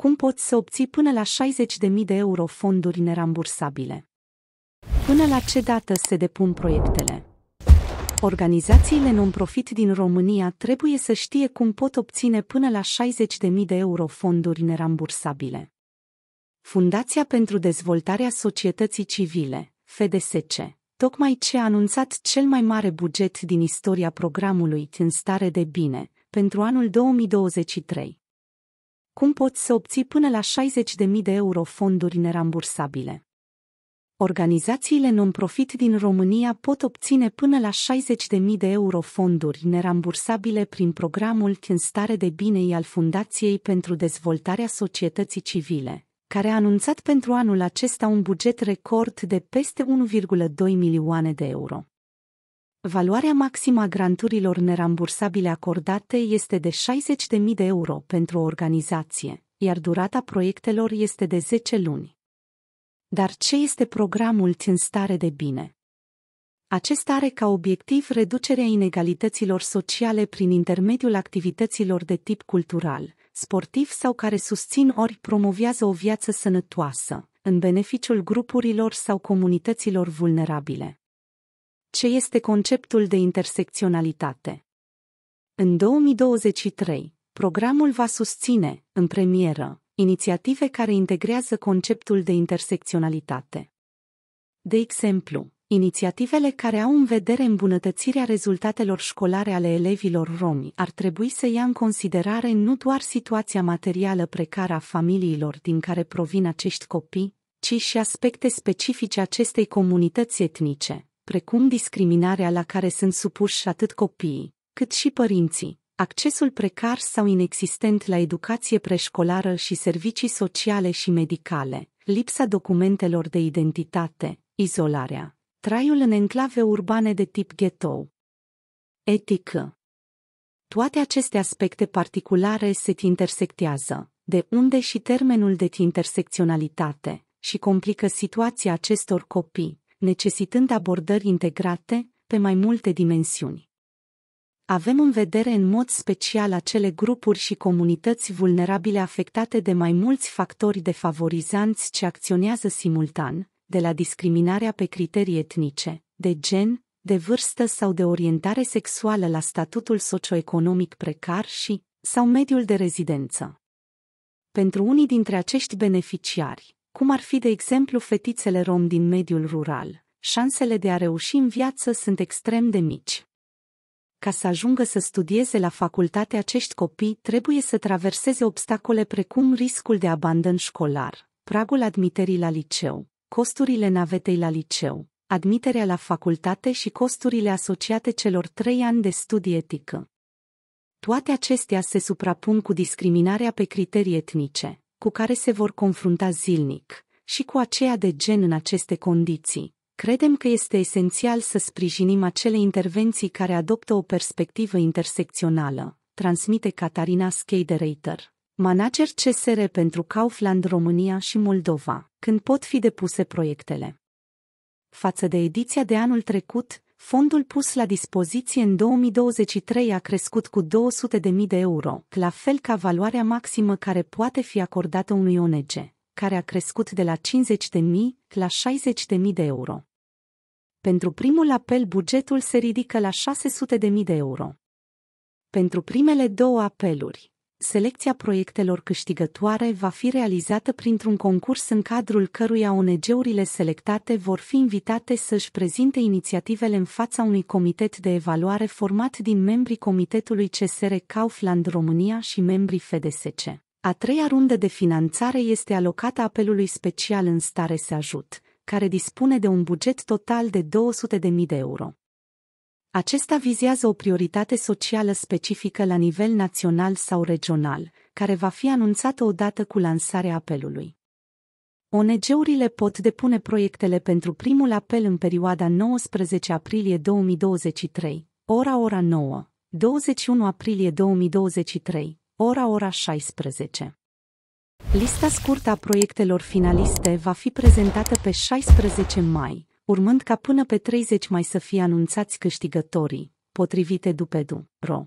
cum poți să obții până la 60.000 de euro fonduri nerambursabile. Până la ce dată se depun proiectele? Organizațiile non-profit din România trebuie să știe cum pot obține până la 60.000 de euro fonduri nerambursabile. Fundația pentru Dezvoltarea Societății Civile, FDSC, tocmai ce a anunțat cel mai mare buget din istoria programului în stare de bine, pentru anul 2023, cum poți să obții până la 60.000 de euro fonduri nerambursabile? Organizațiile non-profit din România pot obține până la 60.000 de euro fonduri nerambursabile prin programul În stare de bine al Fundației pentru Dezvoltarea Societății Civile, care a anunțat pentru anul acesta un buget record de peste 1,2 milioane de euro. Valoarea maximă a granturilor nerambursabile acordate este de 60.000 de euro pentru o organizație, iar durata proiectelor este de 10 luni. Dar ce este programul în stare de bine? Acesta are ca obiectiv reducerea inegalităților sociale prin intermediul activităților de tip cultural, sportiv sau care susțin ori promovează o viață sănătoasă, în beneficiul grupurilor sau comunităților vulnerabile. Ce este conceptul de intersecționalitate? În 2023, programul va susține, în premieră, inițiative care integrează conceptul de intersecționalitate. De exemplu, inițiativele care au în vedere îmbunătățirea rezultatelor școlare ale elevilor romi ar trebui să ia în considerare nu doar situația materială precară a familiilor din care provin acești copii, ci și aspecte specifice acestei comunități etnice, precum discriminarea la care sunt supuși atât copiii, cât și părinții, accesul precar sau inexistent la educație preșcolară și servicii sociale și medicale, lipsa documentelor de identitate, izolarea, traiul în enclave urbane de tip ghetto. Etică Toate aceste aspecte particulare se intersectează, de unde și termenul de intersecționalitate, și complică situația acestor copii, necesitând abordări integrate, pe mai multe dimensiuni. Avem în vedere în mod special acele grupuri și comunități vulnerabile afectate de mai mulți factori defavorizanți ce acționează simultan, de la discriminarea pe criterii etnice, de gen, de vârstă sau de orientare sexuală la statutul socioeconomic precar și, sau mediul de rezidență. Pentru unii dintre acești beneficiari, cum ar fi de exemplu fetițele rom din mediul rural, șansele de a reuși în viață sunt extrem de mici. Ca să ajungă să studieze la facultate acești copii trebuie să traverseze obstacole precum riscul de abandon școlar, pragul admiterii la liceu, costurile navetei la liceu, admiterea la facultate și costurile asociate celor trei ani de studii etică. Toate acestea se suprapun cu discriminarea pe criterii etnice, cu care se vor confrunta zilnic, și cu aceea de gen în aceste condiții. Credem că este esențial să sprijinim acele intervenții care adoptă o perspectivă intersecțională, transmite Catarina Skaderator, manager CSR pentru Kaufland România și Moldova, când pot fi depuse proiectele. Față de ediția de anul trecut, Fondul pus la dispoziție în 2023 a crescut cu 200.000 de euro, la fel ca valoarea maximă care poate fi acordată unui ONG, care a crescut de la 50.000 la 60.000 de euro. Pentru primul apel, bugetul se ridică la 600.000 de euro. Pentru primele două apeluri, Selecția proiectelor câștigătoare va fi realizată printr-un concurs în cadrul căruia ONG-urile selectate vor fi invitate să-și prezinte inițiativele în fața unui comitet de evaluare format din membrii Comitetului CSR Kaufland România și membrii FDSC. A treia rundă de finanțare este alocată apelului special în stare să ajut, care dispune de un buget total de 200.000 de euro. Acesta vizează o prioritate socială specifică la nivel național sau regional, care va fi anunțată odată cu lansarea apelului. ONG-urile pot depune proiectele pentru primul apel în perioada 19 aprilie 2023, ora ora 9, 21 aprilie 2023, ora ora 16. Lista scurtă a proiectelor finaliste va fi prezentată pe 16 mai, urmând ca până pe 30 mai să fie anunțați câștigătorii, potrivit eDUPEDU.ro.